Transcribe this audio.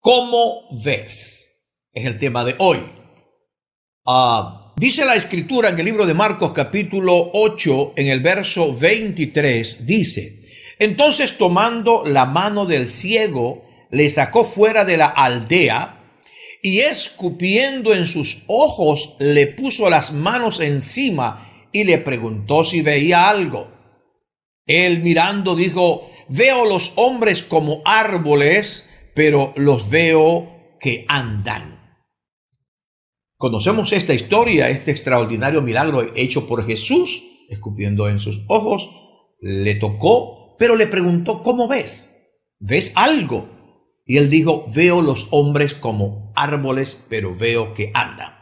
¿Cómo ves? Es el tema de hoy. Ah, dice la escritura en el libro de Marcos capítulo 8, en el verso 23, dice, entonces tomando la mano del ciego, le sacó fuera de la aldea y escupiendo en sus ojos, le puso las manos encima y le preguntó si veía algo. Él mirando dijo, veo los hombres como árboles, pero los veo que andan. Conocemos esta historia, este extraordinario milagro hecho por Jesús, escupiendo en sus ojos, le tocó, pero le preguntó, ¿cómo ves? ¿Ves algo? Y él dijo, veo los hombres como árboles, pero veo que andan.